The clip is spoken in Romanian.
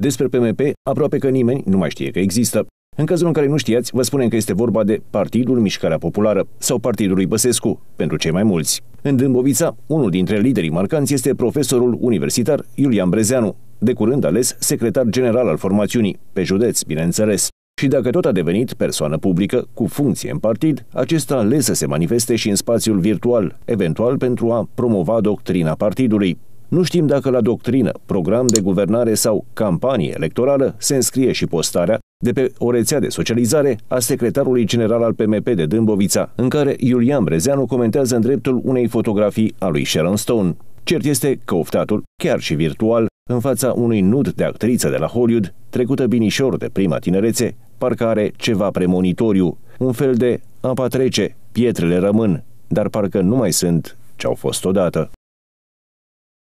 Despre PMP, aproape că nimeni nu mai știe că există. În cazul în care nu știați, vă spunem că este vorba de Partidul Mișcarea Populară sau Partidul lui Băsescu, pentru cei mai mulți. În Dâmbovița, unul dintre liderii marcanți este profesorul universitar Iulian Brezeanu, de curând ales secretar general al formațiunii, pe județ, bineînțeles. Și dacă tot a devenit persoană publică cu funcție în partid, acesta ales să se manifeste și în spațiul virtual, eventual pentru a promova doctrina partidului. Nu știm dacă la doctrină, program de guvernare sau campanie electorală se înscrie și postarea de pe o rețea de socializare a secretarului general al PMP de Dâmbovița, în care Iulian Brezeanu comentează în dreptul unei fotografii a lui Sharon Stone. Cert este că oftatul, chiar și virtual, în fața unui nud de actriță de la Hollywood, trecută binișor de prima tinerețe, parcă are ceva premonitoriu, un fel de apa trece, pietrele rămân, dar parcă nu mai sunt ce au fost odată.